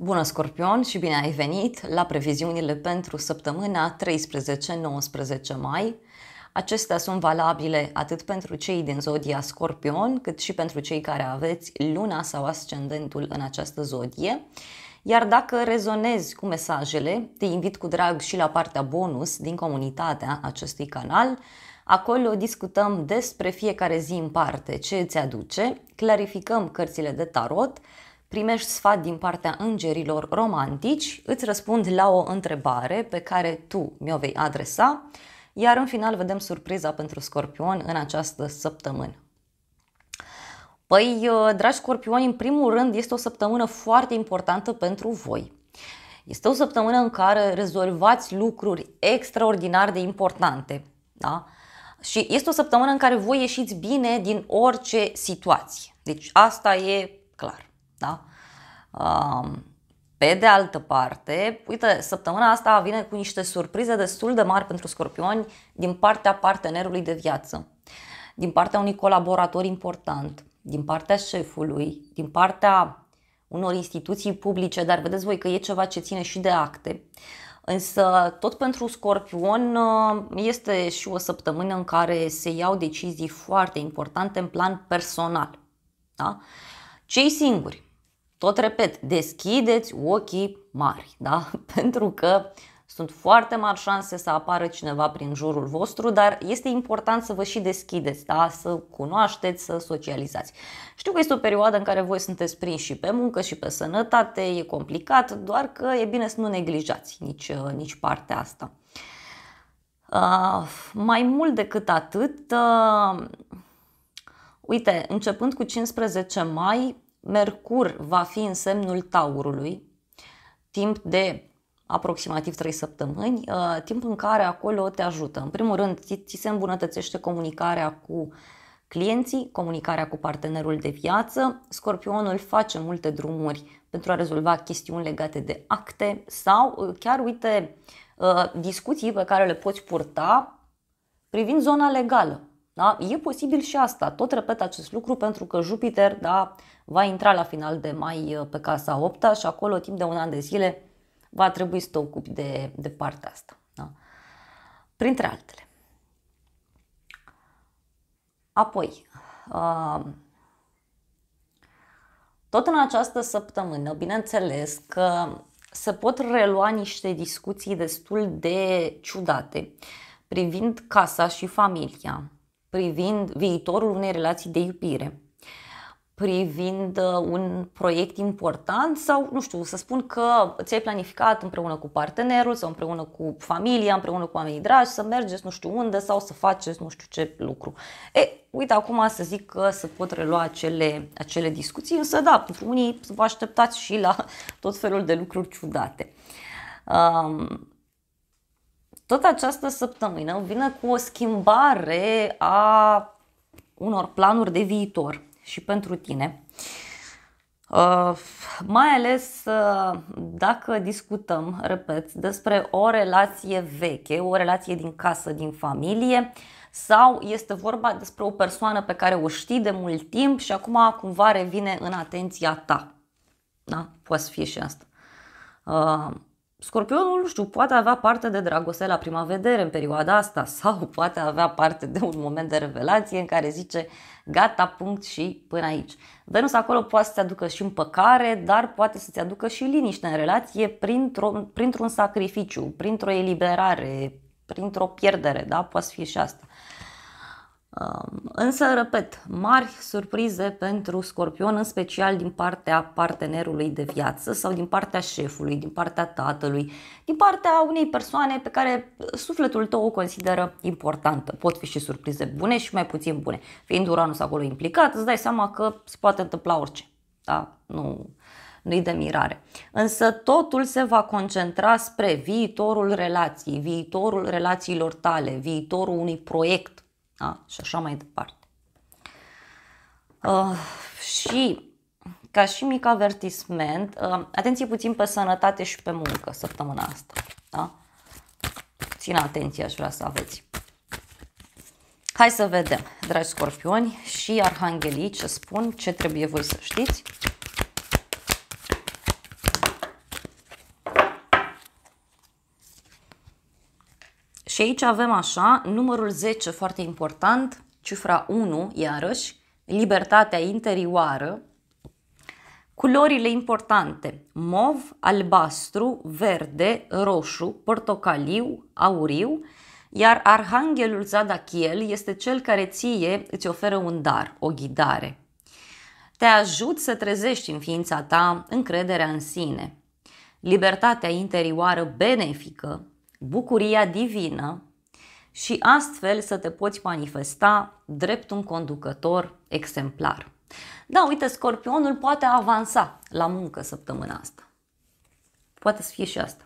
Bună Scorpion și bine ai venit la previziunile pentru săptămâna 13-19 mai. Acestea sunt valabile atât pentru cei din zodia Scorpion, cât și pentru cei care aveți luna sau ascendentul în această zodie. Iar dacă rezonezi cu mesajele, te invit cu drag și la partea bonus din comunitatea acestui canal. Acolo discutăm despre fiecare zi în parte ce îți aduce, clarificăm cărțile de tarot, primești sfat din partea îngerilor romantici, îți răspund la o întrebare pe care tu mi-o vei adresa, iar în final vedem surpriza pentru Scorpion în această săptămână. Păi, uh, dragi scorpioni, în primul rând este o săptămână foarte importantă pentru voi. Este o săptămână în care rezolvați lucruri extraordinar de importante. Da? Și este o săptămână în care voi ieșiți bine din orice situație. Deci asta e clar. Da? Pe de altă parte, uite, săptămâna asta vine cu niște surprize destul de mari pentru scorpioni din partea partenerului de viață, din partea unui colaborator important, din partea șefului, din partea unor instituții publice, dar vedeți voi că e ceva ce ține și de acte. Însă, tot pentru Scorpion uh, este și o săptămână în care se iau decizii foarte importante în plan personal. Da? Cei singuri tot repet, deschideți ochii mari, da? pentru că sunt foarte mari șanse să apară cineva prin jurul vostru, dar este important să vă și deschideți, da? să cunoașteți, să socializați. Știu că este o perioadă în care voi sunteți prinși și pe muncă și pe sănătate, e complicat, doar că e bine să nu neglijați nici, uh, nici partea asta. Uh, mai mult decât atât, uh, uite, începând cu 15 mai, Mercur va fi în semnul Taurului timp de aproximativ 3 săptămâni, uh, timp în care acolo te ajută. În primul rând, ți se îmbunătățește comunicarea cu clienții, comunicarea cu partenerul de viață. Scorpionul face multe drumuri pentru a rezolva chestiuni legate de acte sau uh, chiar, uite, uh, discuții pe care le poți purta privind zona legală. Da? E posibil și asta. Tot repet acest lucru pentru că Jupiter da, va intra la final de mai uh, pe casa 8 și acolo timp de un an de zile va trebui să te ocupi de, de partea asta. Da? Printre altele. Apoi, uh, tot în această săptămână, bineînțeles că se pot relua niște discuții destul de ciudate privind casa și familia privind viitorul unei relații de iubire, privind uh, un proiect important sau, nu știu, să spun că ți-ai planificat împreună cu partenerul sau împreună cu familia, împreună cu oamenii dragi să mergeți nu știu unde sau să faceți nu știu ce lucru. E, uite, acum să zic că se pot relua acele, acele discuții, însă da, pentru unii vă așteptați și la tot felul de lucruri ciudate. Um, tot această săptămână vine cu o schimbare a unor planuri de viitor și pentru tine. Uh, mai ales uh, dacă discutăm, repet, despre o relație veche, o relație din casă, din familie, sau este vorba despre o persoană pe care o știi de mult timp și acum cumva revine în atenția ta. Da? Poate să fie și asta. Uh, Scorpionul, nu știu, poate avea parte de dragoste la prima vedere în perioada asta sau poate avea parte de un moment de revelație în care zice gata, punct și până aici. Venus acolo poate să-ți aducă și împăcare, dar poate să-ți aducă și liniște în relație printr-un, printr sacrificiu, printr-o eliberare, printr-o pierdere, da? Poate fi și asta. Uh, Um, însă, repet, mari surprize pentru scorpion, în special din partea partenerului de viață sau din partea șefului, din partea tatălui, din partea unei persoane pe care sufletul tău o consideră importantă. Pot fi și surprize bune și mai puțin bune. Fiind Uranus acolo implicat, îți dai seama că se poate întâmpla orice. Da? Nu, nu-i de mirare. Însă totul se va concentra spre viitorul relației, viitorul relațiilor tale, viitorul unui proiect a, și așa mai departe. A, uh, și ca și mic avertisment, a, uh, atenție puțin pe sănătate și pe muncă săptămâna asta. Da? Puțin atenție aș vrea să aveți. Hai să vedem, dragi scorpioni și arhanghelii, ce spun, ce trebuie voi să știți. Și aici avem așa, numărul 10, foarte important, cifra 1, iarăși, libertatea interioară, culorile importante, mov, albastru, verde, roșu, portocaliu, auriu, iar arhanghelul Zadachiel este cel care ție îți oferă un dar, o ghidare. Te ajut să trezești în ființa ta încrederea în sine. Libertatea interioară benefică bucuria divină și astfel să te poți manifesta drept un conducător exemplar. Da, uite, scorpionul poate avansa la muncă săptămâna asta. Poate să fie și asta.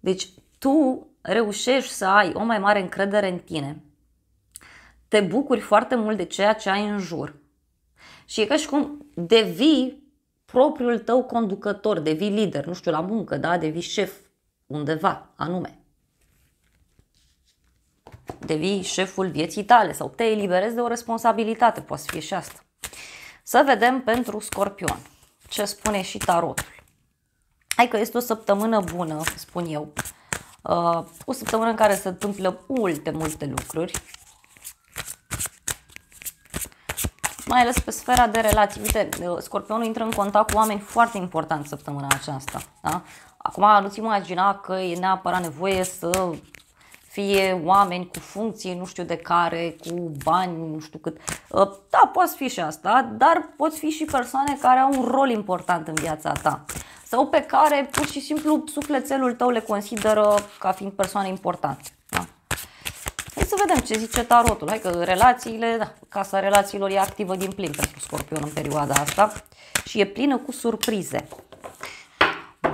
Deci tu reușești să ai o mai mare încredere în tine, te bucuri foarte mult de ceea ce ai în jur și e ca și cum devii propriul tău conducător, devii lider, nu știu, la muncă, da, devii șef, undeva anume. Devii șeful vieții tale sau te eliberezi de o responsabilitate, poate fi și asta. Să vedem pentru Scorpion ce spune și tarotul. Hai că este o săptămână bună, spun eu. Uh, o săptămână în care se întâmplă multe, multe lucruri. Mai ales pe sfera de relații. Uite, uh, Scorpionul intră în contact cu oameni foarte importanti săptămâna aceasta. Da? Acum nu-ți imagina că e neapărat nevoie să fie oameni cu funcții nu știu de care, cu bani nu știu cât. Ă, da, poți fi și asta, dar poți fi și persoane care au un rol important în viața ta sau pe care pur și simplu sufletelul tău le consideră ca fiind persoane importante. Da? Hai să vedem ce zice tarotul. Hai că relațiile, da, casa relațiilor e activă din plin pentru Scorpion în perioada asta și e plină cu surprize.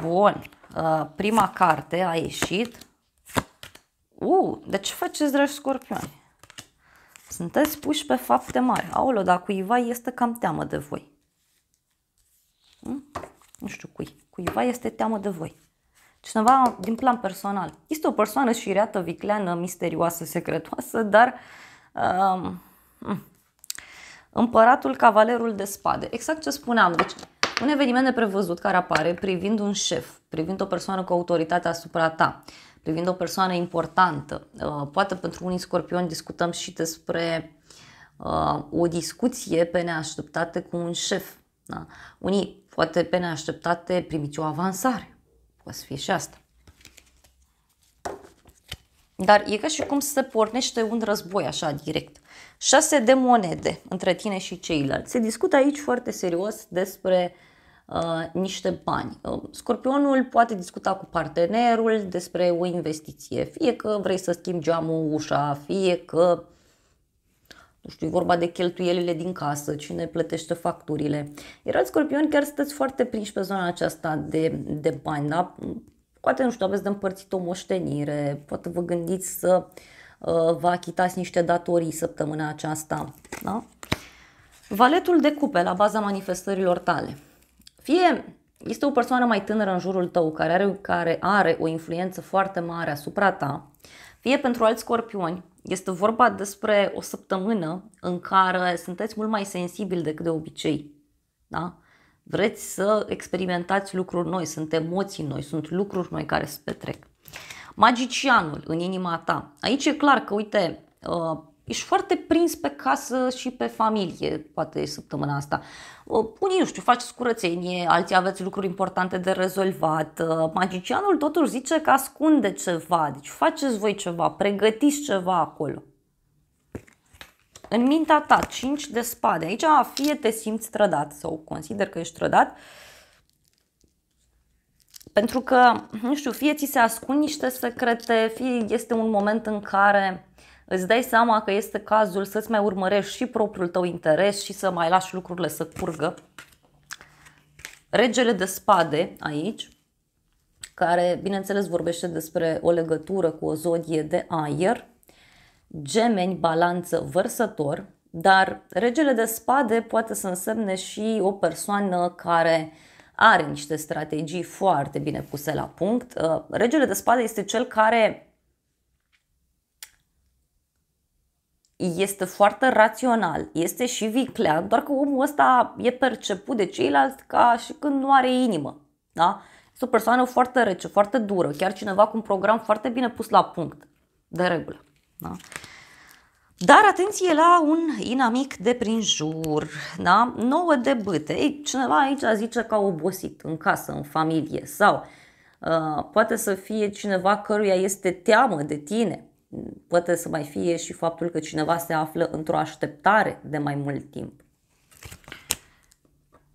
Bun. Uh, prima carte a ieșit. Uh, de ce faceți, dragi scorpioni? Sunteți puși pe fapte mari. Aolo, dar cuiva este cam teamă de voi. Hm? Nu știu cui. Cuiva este teamă de voi. Cineva din plan personal. Este o persoană șireată, vicleană, misterioasă, secretoasă, dar... Um, hm. împăratul, cavalerul de spade. Exact ce spuneam. Deci, un eveniment neprevăzut care apare privind un șef, privind o persoană cu autoritate asupra ta, privind o persoană importantă. Uh, poate pentru unii scorpioni discutăm și despre uh, o discuție pe neașteptate cu un șef. Da? Unii poate pe neașteptate primiți o avansare. Poate să fie și asta. Dar e ca și cum se pornește un război așa direct. Șase de monede între tine și ceilalți. Se discută aici foarte serios despre uh, Uh, niște bani. Uh, Scorpionul poate discuta cu partenerul despre o investiție, fie că vrei să schimbi geamul, ușa, fie că nu știu, e vorba de cheltuielile din casă, cine plătește facturile. Erați scorpioni, chiar sunteți foarte prinși pe zona aceasta de, de bani, da? Poate, nu știu, aveți de împărțit o moștenire, poate vă gândiți să uh, vă achitați niște datorii săptămâna aceasta, da? Valetul de cupe la baza manifestărilor tale fie este o persoană mai tânără în jurul tău care are, care are o influență foarte mare asupra ta, fie pentru alți scorpioni, este vorba despre o săptămână în care sunteți mult mai sensibili decât de obicei. Da? Vreți să experimentați lucruri noi, sunt emoții noi, sunt lucruri noi care se petrec. Magicianul în inima ta. Aici e clar că, uite, uh, ești foarte prins pe casă și pe familie, poate săptămâna asta. Unii, nu știu, faci curățenie, alții aveți lucruri importante de rezolvat. Uh, magicianul totuși zice că ascunde ceva, deci faceți voi ceva, pregătiți ceva acolo. În mintea ta, 5 de spade. Aici fie te simți trădat sau consider că ești trădat, pentru că, nu știu, fie ți se ascund niște secrete, fie este un moment în care uh, îți dai seama că este cazul să-ți mai urmărești și propriul tău interes și să mai lași lucrurile să curgă. Regele de spade aici, care bineînțeles vorbește despre o legătură cu o zodie de aer, gemeni, balanță, vărsător, dar regele de spade poate să însemne și o persoană care are niște strategii foarte bine puse la punct. Uh, regele de spade este cel care este foarte rațional, este și viclean, doar că omul ăsta e perceput de ceilalți ca și când nu are inimă. Da? Este o persoană foarte rece, foarte dură, chiar cineva cu un program foarte bine pus la punct, de regulă. Da? Dar atenție la un inamic de prin jur, da? nouă de bâte. Ei, cineva aici zice că a obosit în casă, în familie sau uh, poate să fie cineva căruia este teamă de tine, poate să mai fie și faptul că cineva se află într-o așteptare de mai mult timp.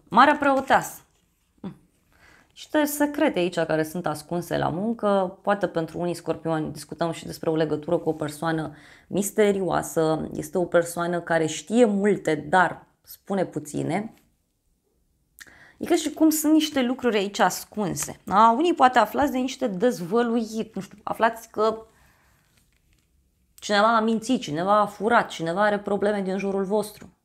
Marea preoteasă. Niște hm. secrete aici care sunt ascunse la muncă, poate pentru unii scorpioni discutăm și despre o legătură cu o persoană misterioasă, este o persoană care știe multe, dar spune puține. E ca și cum sunt niște lucruri aici ascunse. A, unii poate aflați de niște dezvăluiri, nu știu, aflați că cineva a mințit, cineva a furat, cineva are probleme din jurul vostru.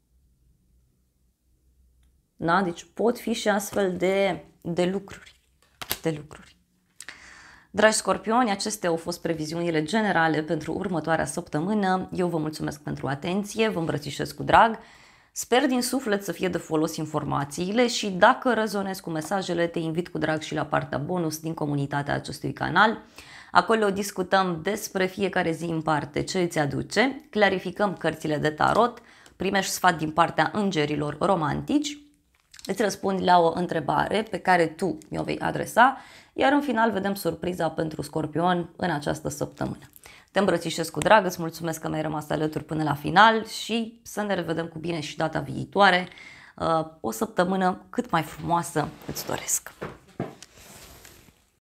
Da? Deci pot fi și astfel de, de lucruri. De lucruri. Dragi scorpioni, acestea au fost previziunile generale pentru următoarea săptămână. Eu vă mulțumesc pentru atenție, vă îmbrățișez cu drag. Sper din suflet să fie de folos informațiile și dacă rezonezi cu mesajele, te invit cu drag și la partea bonus din comunitatea acestui canal. Acolo discutăm despre fiecare zi în parte ce îți aduce, clarificăm cărțile de tarot, primești sfat din partea îngerilor romantici, îți răspund la o întrebare pe care tu mi-o vei adresa, iar în final vedem surpriza pentru Scorpion în această săptămână. Te îmbrățișez cu drag, îți mulțumesc că mi-ai rămas alături până la final și să ne revedem cu bine și data viitoare. Uh, o săptămână cât mai frumoasă îți doresc!